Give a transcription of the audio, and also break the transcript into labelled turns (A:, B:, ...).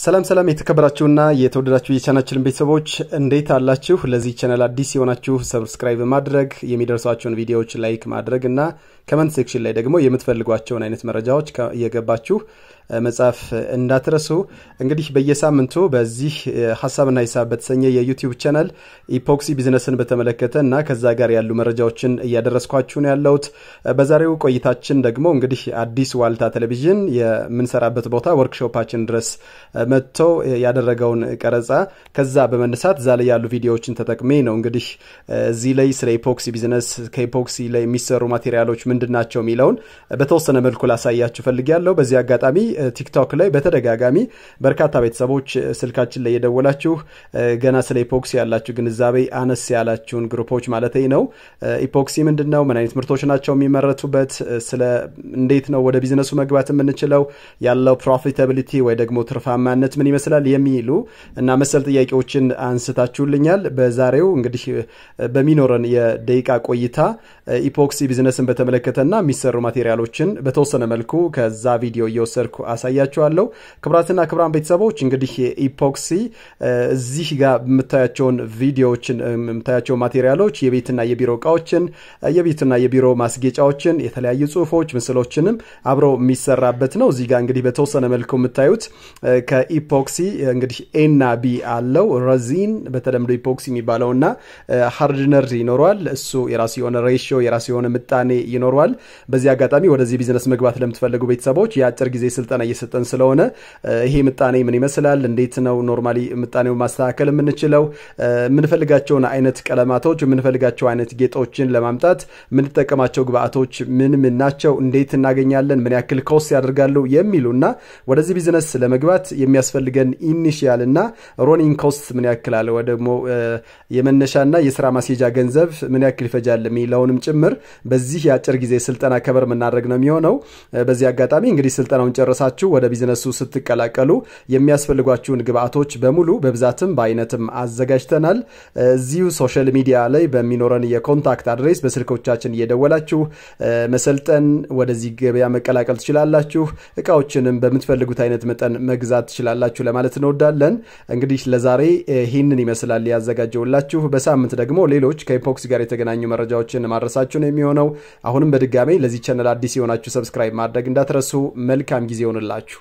A: ሰላም ሰላም የተከበራችሁና የተወደዳችሁ የቻናችን ቤተሰቦች እንዴት አላችሁ? ለዚህ ቻናል አዲስ የሆናችሁ ሰብስክራይብ ማድረግ የሚደርሷቸውን ቪዲዮዎች ላይክ ማድረግ እና ከመንት ሴክሽን ላይ ደግሞ የምትፈልጓቸውን አይነት መረጃዎች እየገባችሁ መጽሐፍ እንዳትረሱ። እንግዲህ በየሳምንቱ በዚህ ሀሳብና ሂሳብ በተሰኘ የዩቲዩብ ቻናል ኢፖክሲ ቢዝነስን በተመለከተ እና ከዛ ጋር ያሉ መረጃዎችን እያደረስኳችሁ ነው ያለሁት። በዛሬው ቆይታችን ደግሞ እንግዲህ አዲስ ዋልታ ቴሌቪዥን የምንሰራበት ቦታ ወርክሾፓችን ድረስ መጥቶ ያደረገውን ቀረጻ ከዛ በመነሳት ዛ ላይ ያሉ ቪዲዮዎችን ተጠቅሜ ነው እንግዲህ እዚህ ላይ ስለ ኢፖክሲ ቢዝነስ ከኢፖክሲ ላይ የሚሰሩ ማቴሪያሎች ምን ምንድን ናቸው የሚለውን በተወሰነ መልኩ ላሳያችሁ ፈልጊያለሁ። በዚህ አጋጣሚ ቲክቶክ ላይ በተደጋጋሚ በርካታ ቤተሰቦች ስልካችን ላይ የደወላችሁ ገና ስለ ኢፖክሲ ያላችሁ ግንዛቤ አነስ ያላችሁን ግሩፖች ማለት ነው። ኢፖክሲ ምንድን ነው? ምን አይነት ምርቶች ናቸው የሚመረቱበት? ስለ እንዴት ነው ወደ ቢዝነሱ መግባት የምንችለው? ያለው ፕሮፊታቢሊቲ ወይ ደግሞ ትርፋማነት ምን ይመስላል? የሚሉ እና መሰል ጥያቄዎችን አንስታችሁልኛል። በዛሬው እንግዲህ በሚኖረን የደቂቃ ቆይታ ኢፖክሲ ቢዝነስን በተመለከተና የሚሰሩ ማቴሪያሎችን በተወሰነ መልኩ ከዛ ቪዲዮ እየወሰድኩ አሳያቸዋለሁ ክብራትና ክብራን ቤተሰቦች እንግዲህ ኢፖክሲ እዚህ ጋር የምታያቸውን ቪዲዮዎችን የምታያቸውን ማቴሪያሎች የቤትና የቢሮ እቃዎችን፣ የቤትና የቢሮ ማስጌጫዎችን፣ የተለያዩ ጽሁፎች፣ ምስሎችንም አብረው የሚሰራበት ነው። እዚህ ጋር እንግዲህ በተወሰነ መልኩ የምታዩት ከኢፖክሲ እንግዲህ ኤና ቢ አለው ረዚን በተለምዶ ኢፖክሲ የሚባለውና ሀርድነር ይኖረዋል። እሱ የራሱ የሆነ ሬሽ ራሳቸው የራሱ የሆነ ምጣኔ ይኖረዋል። በዚህ አጋጣሚ ወደዚህ ቢዝነስ መግባት ለምትፈልጉ ቤተሰቦች የአጭር ጊዜ ስልጠና እየሰጠን ስለሆነ ይሄ ምጣኔ ምን ይመስላል፣ እንዴት ነው ኖርማሊ ምጣኔው ማስተካከል የምንችለው፣ የምንፈልጋቸውን አይነት ቀለማቶች፣ የምንፈልጋቸው አይነት ጌጦችን ለማምጣት የምንጠቀማቸው ግብአቶች ምን ምን ናቸው፣ እንዴት እናገኛለን፣ ምን ያክል ኮስ ያደርጋሉ የሚሉ እና ወደዚህ ቢዝነስ ለመግባት የሚያስፈልገን ኢኒሽያል እና ሮኒንግ ኮስት ምን ያክላል፣ ወይ ደግሞ የመነሻና የስራ ማስኬጃ ገንዘብ ምን ያክል ይፈጃል የሚለውንም ጭምር በዚህ የአጭር ጊዜ ስልጠና ከበር የምናደርግ ነው የሚሆነው። በዚህ አጋጣሚ እንግዲህ ስልጠናውን ጨርሳችሁ ወደ ቢዝነሱ ስትቀላቀሉ የሚያስፈልጓችሁን ግብአቶች በሙሉ በብዛትም በአይነትም አዘጋጅተናል። እዚሁ ሶሻል ሚዲያ ላይ በሚኖረን የኮንታክት አድሬስ በስልኮቻችን እየደወላችሁ መሰልጠን፣ ወደዚህ ገበያ መቀላቀል ትችላላችሁ። እቃዎችንም በምትፈልጉት አይነት መጠን መግዛት ትችላላችሁ ለማለት እንወዳለን። እንግዲህ ለዛሬ ይህንን ይመስላል ያዘጋጀውላችሁ። በሳምንት ደግሞ ሌሎች ከኢፖክሲ ጋር የተገናኙ መረጃዎችን ማድረሳ የራሳችሁን የሚሆነው። አሁንም በድጋሜ ለዚህ ቻነል አዲስ የሆናችሁ ሰብስክራይብ ማድረግ እንዳትረሱ። መልካም ጊዜ ይሆንላችሁ።